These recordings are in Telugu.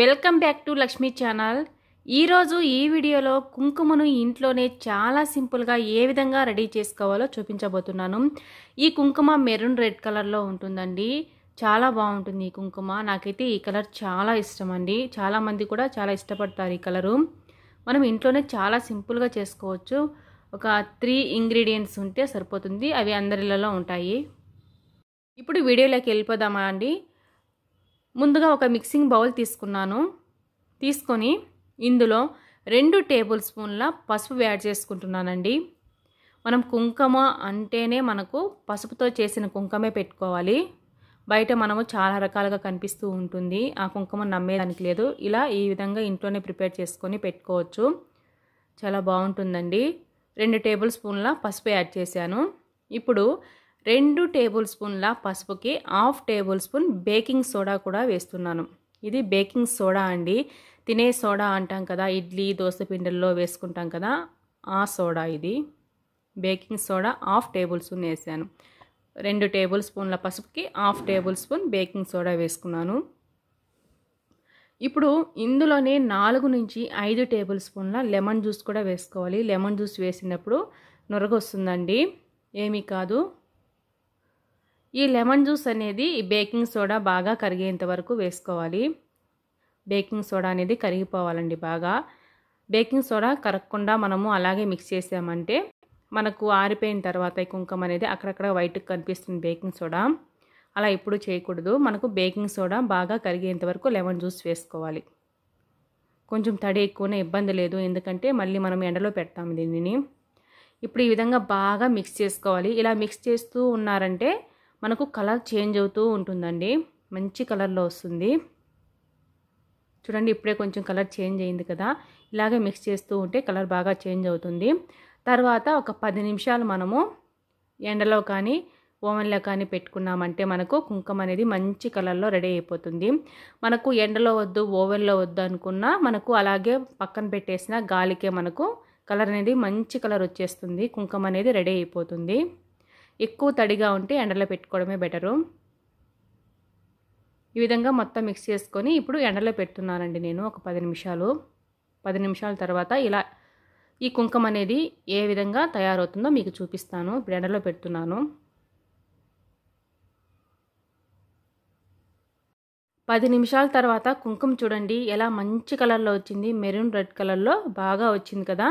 welcome back to Lakshmi channel ఈరోజు ఈ వీడియోలో కుంకుమను ఇంట్లోనే చాలా సింపుల్గా ఏ విధంగా రెడీ చేసుకోవాలో చూపించబోతున్నాను ఈ కుంకుమ మెరూన్ రెడ్ కలర్లో ఉంటుందండి చాలా బాగుంటుంది ఈ కుంకుమ నాకైతే ఈ కలర్ చాలా ఇష్టం అండి చాలామంది కూడా చాలా ఇష్టపడతారు ఈ కలరు మనం ఇంట్లోనే చాలా సింపుల్గా చేసుకోవచ్చు ఒక త్రీ ఇంగ్రీడియంట్స్ ఉంటే సరిపోతుంది అవి అందరిలలో ఉంటాయి ఇప్పుడు వీడియోలోకి వెళ్ళిపోదామా అండి ముందుగా ఒక మిక్సింగ్ బౌల్ తీసుకున్నాను తీసుకొని ఇందులో రెండు టేబుల్ స్పూన్ల పసుపు యాడ్ చేసుకుంటున్నానండి మనం కుంకుమ అంటేనే మనకు పసుపుతో చేసిన కుంకమే పెట్టుకోవాలి బయట మనము చాలా రకాలుగా కనిపిస్తూ ఉంటుంది ఆ కుంకుమ నమ్మేదానికి లేదు ఇలా ఈ విధంగా ఇంట్లోనే ప్రిపేర్ చేసుకొని పెట్టుకోవచ్చు చాలా బాగుంటుందండి రెండు టేబుల్ స్పూన్ల పసుపు యాడ్ చేశాను ఇప్పుడు రెండు టేబుల్ స్పూన్ల పసుపుకి half tablespoon baking soda కూడా వేస్తున్నాను ఇది బేకింగ్ సోడా అండి తినే సోడా అంటాం కదా ఇడ్లీ దోశ పిండిల్లో వేసుకుంటాం కదా ఆ సోడా ఇది baking soda half tablespoon వేసాను రెండు టేబుల్ స్పూన్ల పసుపుకి half tablespoon baking soda వేసుకున్నాను ఇప్పుడు ఇందులోనే నాలుగు నుంచి ఐదు టేబుల్ స్పూన్ల లెమన్ జ్యూస్ కూడా వేసుకోవాలి లెమన్ జ్యూస్ వేసినప్పుడు నొరగొస్తుందండి ఏమీ కాదు ఈ లెమన్ జ్యూస్ అనేది బేకింగ్ సోడా బాగా కరిగేంత వరకు వేసుకోవాలి బేకింగ్ సోడా అనేది కరిగిపోవాలండి బాగా బేకింగ్ సోడా కరగకుండా మనము అలాగే మిక్స్ చేసామంటే మనకు ఆరిపోయిన తర్వాత కుంకుమ అనేది అక్కడక్కడ వైట్ కనిపిస్తుంది బేకింగ్ సోడా అలా ఎప్పుడు చేయకూడదు మనకు బేకింగ్ సోడా బాగా కరిగేంత వరకు లెమన్ జ్యూస్ వేసుకోవాలి కొంచెం తడి ఎక్కువనే ఇబ్బంది లేదు ఎందుకంటే మళ్ళీ మనం ఎండలో పెడతాము దీనిని ఇప్పుడు ఈ విధంగా బాగా మిక్స్ చేసుకోవాలి ఇలా మిక్స్ చేస్తూ ఉన్నారంటే మనకు కలర్ చేంజ్ అవుతూ ఉంటుందండి మంచి కలర్లో వస్తుంది చూడండి ఇప్పుడే కొంచెం కలర్ చేంజ్ అయింది కదా ఇలాగే మిక్స్ చేస్తూ ఉంటే కలర్ బాగా చేంజ్ అవుతుంది తర్వాత ఒక పది నిమిషాలు మనము ఎండలో కానీ ఓవెన్లో కానీ పెట్టుకున్నామంటే మనకు కుంకుమ అనేది మంచి కలర్లో రెడీ అయిపోతుంది మనకు ఎండలో వద్దు ఓవెన్లో వద్దు అనుకున్నా మనకు అలాగే పక్కన పెట్టేసిన గాలికే మనకు కలర్ అనేది మంచి కలర్ వచ్చేస్తుంది కుంకం అనేది రెడీ అయిపోతుంది ఎక్కువ తడిగా ఉంటే ఎండలో పెట్టుకోవడమే బెటరు ఈ విధంగా మొత్తం మిక్స్ చేసుకొని ఇప్పుడు ఎండలో పెడుతున్నానండి నేను ఒక పది నిమిషాలు పది నిమిషాల తర్వాత ఇలా ఈ కుంకం అనేది ఏ విధంగా తయారవుతుందో మీకు చూపిస్తాను ఇప్పుడు ఎండలో పెడుతున్నాను పది నిమిషాల తర్వాత కుంకుమ చూడండి ఎలా మంచి కలర్లో వచ్చింది మెరూన్ రెడ్ కలర్లో బాగా వచ్చింది కదా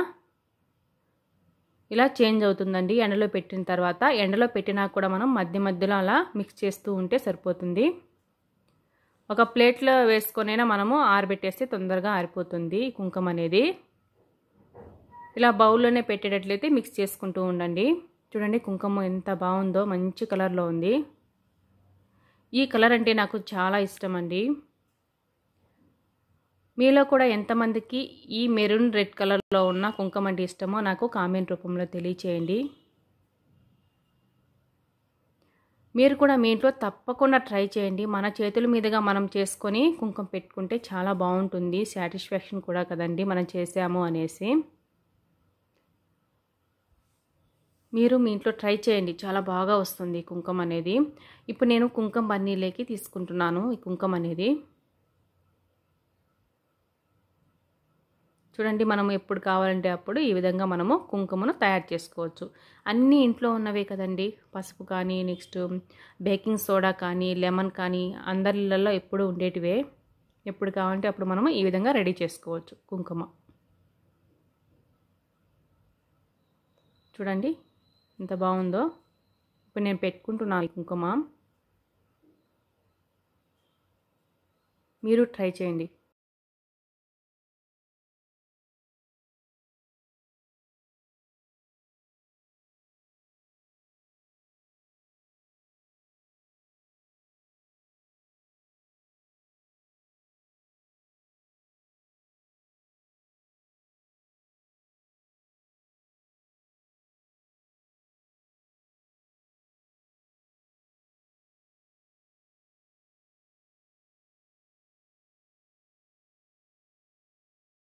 ఇలా చేంజ్ అవుతుందండి ఎండలో పెట్టిన తర్వాత ఎండలో పెట్టినా కూడా మనం మధ్య మధ్యలో అలా మిక్స్ చేస్తూ ఉంటే సరిపోతుంది ఒక ప్లేట్లో అయినా మనము ఆరబెట్టేస్తే తొందరగా ఆరిపోతుంది కుంకుమ అనేది ఇలా బౌల్లోనే పెట్టేటట్లయితే మిక్స్ చేసుకుంటూ ఉండండి చూడండి కుంకుమ ఎంత బాగుందో మంచి కలర్లో ఉంది ఈ కలర్ అంటే నాకు చాలా ఇష్టం అండి మీలో కూడా ఎంతమందికి ఈ మెరూన్ రెడ్ కలర్లో ఉన్న కుంకుమ అంటే ఇష్టమో నాకు కామెంట్ రూపంలో తెలియచేయండి మీరు కూడా మీ ఇంట్లో తప్పకుండా ట్రై చేయండి మన చేతుల మీదుగా మనం చేసుకొని కుంకుమ పెట్టుకుంటే చాలా బాగుంటుంది సాటిస్ఫాక్షన్ కూడా కదండి మనం చేసాము అనేసి మీరు మీ ఇంట్లో ట్రై చేయండి చాలా బాగా వస్తుంది కుంకుమ అనేది ఇప్పుడు నేను కుంకుమ బన్నీలోకి తీసుకుంటున్నాను ఈ కుంకుమ అనేది చూడండి మనము ఎప్పుడు కావాలంటే అప్పుడు ఈ విధంగా మనము కుంకుమను తయారు చేసుకోవచ్చు అన్నీ ఇంట్లో ఉన్నవే కదండి పసుపు కానీ నెక్స్ట్ బేకింగ్ సోడా కానీ లెమన్ కానీ అందరిలలో ఎప్పుడు ఉండేటివే ఎప్పుడు కావాలంటే అప్పుడు మనము ఈ విధంగా రెడీ చేసుకోవచ్చు కుంకుమ చూడండి ఎంత బాగుందో ఇప్పుడు నేను పెట్టుకుంటున్నాను కుంకుమ మీరు ట్రై చేయండి